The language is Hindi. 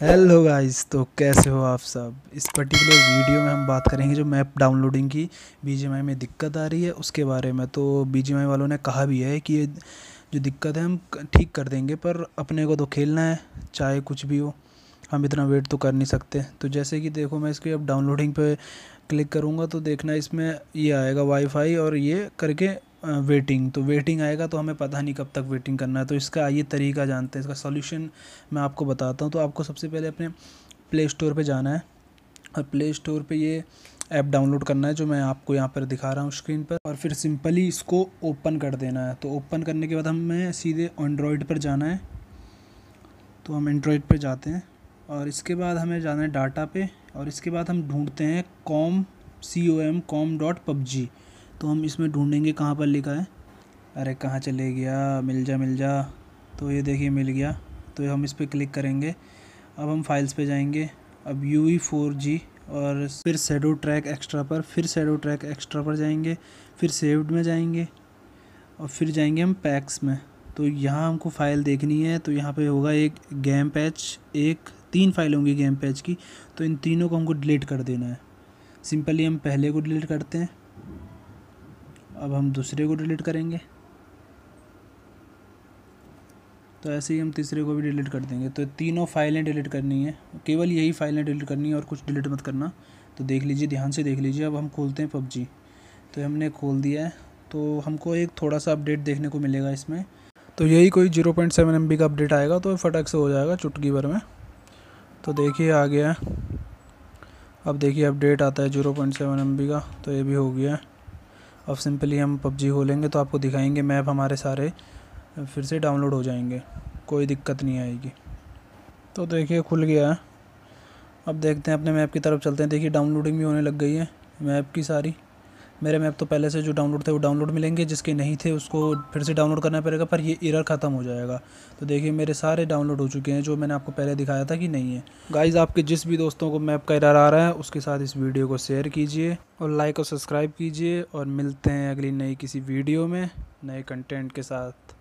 हेलो गाइस तो कैसे हो आप सब इस पर्टिकुलर वीडियो में हम बात करेंगे जो मैप डाउनलोडिंग की बीजीएमआई में दिक्कत आ रही है उसके बारे में तो बीजीएमआई वालों ने कहा भी है कि ये जो दिक्कत है हम ठीक कर देंगे पर अपने को तो खेलना है चाहे कुछ भी हो हम इतना वेट तो कर नहीं सकते तो जैसे कि देखो मैं इसकी अब डाउनलोडिंग पर क्लिक करूँगा तो देखना इसमें ये आएगा वाईफाई और ये करके वेटिंग तो वेटिंग आएगा तो हमें पता नहीं कब तक वेटिंग करना है तो इसका ये तरीका जानते हैं इसका सॉल्यूशन मैं आपको बताता हूँ तो आपको सबसे पहले अपने प्ले स्टोर पर जाना है और प्ले स्टोर पर ये ऐप डाउनलोड करना है जो मैं आपको यहाँ पर दिखा रहा हूँ स्क्रीन पर और फिर सिंपली इसको ओपन कर देना है तो ओपन करने के बाद हमें सीधे एंड्रॉयड पर जाना है तो हम एंड्रॉयड पर जाते हैं और इसके बाद हमें जाना है डाटा पे और इसके बाद हम ढूंढते हैं com C O M com dot PUBG तो हम इसमें ढूंढेंगे कहाँ पर लिखा है अरे कहाँ चले गया मिल जा मिल जा तो ये देखिए मिल गया तो हम इस पर क्लिक करेंगे अब हम फाइल्स पे जाएंगे अब यू ई फोर जी और फिर सेडो ट्रैक एक्स्ट्रा पर फिर सेडो ट्रैक एक्स्ट्रा पर जाएंगे फिर सेव्ड में जाएंगे और फिर जाएंगे हम पैक्स में तो यहाँ हमको फ़ाइल देखनी है तो यहाँ पे होगा एक गेम पैच एक तीन फाइल होंगी गेम पैच की तो इन तीनों को हमको डिलीट कर देना है सिंपली हम पहले को डिलीट करते हैं अब हम दूसरे को डिलीट करेंगे तो ऐसे ही हम तीसरे को भी डिलीट कर देंगे तो तीनों फाइलें डिलीट करनी है केवल यही फाइलें डिलीट करनी है और कुछ डिलीट मत करना तो देख लीजिए ध्यान से देख लीजिए अब हम खोलते हैं पबजी तो हमने खोल दिया है तो हमको एक थोड़ा सा अपडेट देखने को मिलेगा इसमें तो यही कोई zero point seven M B का अपडेट आएगा तो फटक से हो जाएगा चुटकी भर में तो देखिए आ गया अब देखिए अपडेट आता है zero point seven M B का तो ये भी हो गया है अब सिंपली हम पबजी खोलेंगे तो आपको दिखाएंगे मैप हमारे सारे फिर से डाउनलोड हो जाएंगे कोई दिक्कत नहीं आएगी तो देखिए खुल गया है अब देखते हैं अपने मैप की तरफ चलते हैं देखिए डाउनलोडिंग भी होने लग गई है मैप की सारी मेरे मैप तो पहले से जो डाउनलोड थे वो डाउनलोड मिलेंगे जिसके नहीं थे उसको फिर से डाउनलोड करना पड़ेगा पर ये एरर ख़त्म हो जाएगा तो देखिए मेरे सारे डाउनलोड हो चुके हैं जो मैंने आपको पहले दिखाया था कि नहीं है गाइज आपके जिस भी दोस्तों को मैप का एरर आ रहा है उसके साथ इस वीडियो को शेयर कीजिए और लाइक और सब्सक्राइब कीजिए और मिलते हैं अगली नई किसी वीडियो में नए कंटेंट के साथ